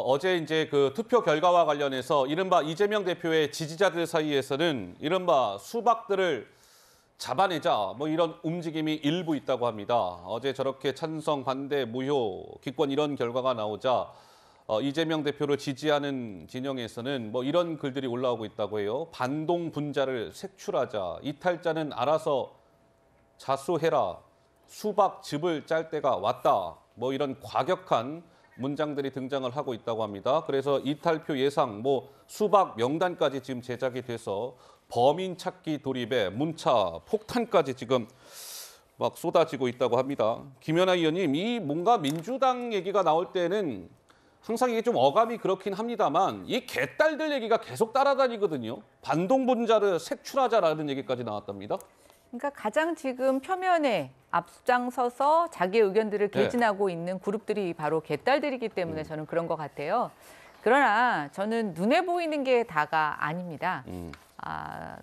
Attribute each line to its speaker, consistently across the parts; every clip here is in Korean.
Speaker 1: 어, 어제 이제 그 투표 결과와 관련해서 이른바 이재명 대표의 지지자들 사이에서는 이른바 수박들을 잡아내자 뭐 이런 움직임이 일부 있다고 합니다. 어제 저렇게 찬성, 반대, 무효, 기권 이런 결과가 나오자 어, 이재명 대표를 지지하는 진영에서는 뭐 이런 글들이 올라오고 있다고 해요. 반동 분자를 색출하자, 이탈자는 알아서 자수해라, 수박 즙을 짤 때가 왔다. 뭐 이런 과격한 문장들이 등장을 하고 있다고 합니다. 그래서 이탈표 예상, 뭐 수박 명단까지 지금 제작이 돼서 범인 찾기 돌입에 문차 폭탄까지 지금 막 쏟아지고 있다고 합니다. 김연아 의원님, 이 뭔가 민주당 얘기가 나올 때는 항상 이게 좀 어감이 그렇긴 합니다만 이 개딸들 얘기가 계속 따라다니거든요. 반동분자를 색출하자라는 얘기까지 나왔답니다.
Speaker 2: 그러니까 가장 지금 표면에 앞장서서 자기 의견들을 네. 개진하고 네. 있는 그룹들이 바로 개딸들이기 때문에 음. 저는 그런 것 같아요. 그러나 저는 눈에 보이는 게 다가 아닙니다. 음. 아,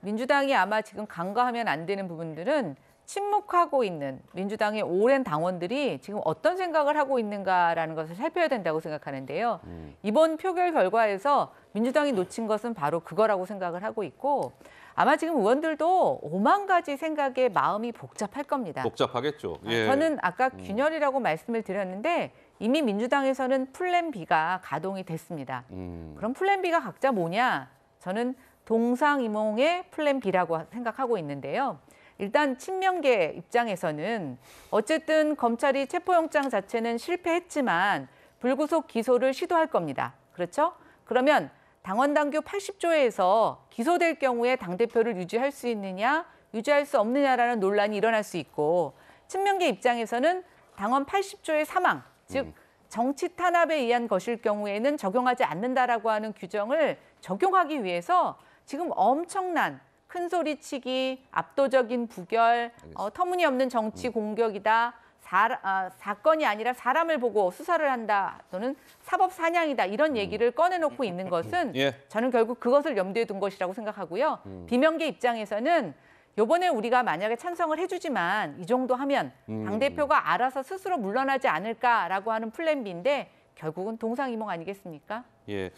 Speaker 2: 민주당이 아마 지금 간과하면 안 되는 부분들은 침묵하고 있는 민주당의 오랜 당원들이 지금 어떤 생각을 하고 있는가라는 것을 살펴야 된다고 생각하는데요. 음. 이번 표결 결과에서 민주당이 놓친 것은 바로 그거라고 생각을 하고 있고 아마 지금 의원들도 오만 가지 생각에 마음이 복잡할 겁니다.
Speaker 1: 복잡하겠죠. 아, 예. 저는 아까 음. 균열이라고
Speaker 2: 음. 말씀을 드렸는데 이미 민주당에서는 플랜 B가 가동이 됐습니다. 음. 그럼 플랜 B가 각자 뭐냐? 저는 동상이몽의 플랜 B라고 생각하고 있는데요. 일단 친명계 입장에서는 어쨌든 검찰이 체포영장 자체는 실패했지만 불구속 기소를 시도할 겁니다. 그렇죠? 그러면 당원당규 80조에서 기소될 경우에 당대표를 유지할 수 있느냐, 유지할 수 없느냐라는 논란이 일어날 수 있고 친명계 입장에서는 당원 80조의 사망, 즉 음. 정치 탄압에 의한 것일 경우에는 적용하지 않는다라고 하는 규정을 적용하기 위해서 지금 엄청난 큰소리치기, 압도적인 부결, 어, 터무니없는 정치 음. 공격이다. 사, 아, 사건이 아니라 사람을 보고 수사를 한다 또는 사법 사냥이다 이런 음. 얘기를 꺼내놓고 있는 것은 예. 저는 결국 그것을 염두에 둔 것이라고 생각하고요. 음. 비명계 입장에서는 요번에 우리가 만약에 찬성을 해주지만 이 정도 하면 음. 당 대표가 알아서 스스로 물러나지 않을까라고 하는 플랜 B인데 결국은 동상이몽 아니겠습니까?
Speaker 1: 예.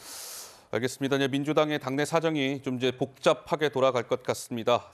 Speaker 1: 알겠습니다. 민주당의 당내 사정이 좀 이제 복잡하게 돌아갈 것 같습니다.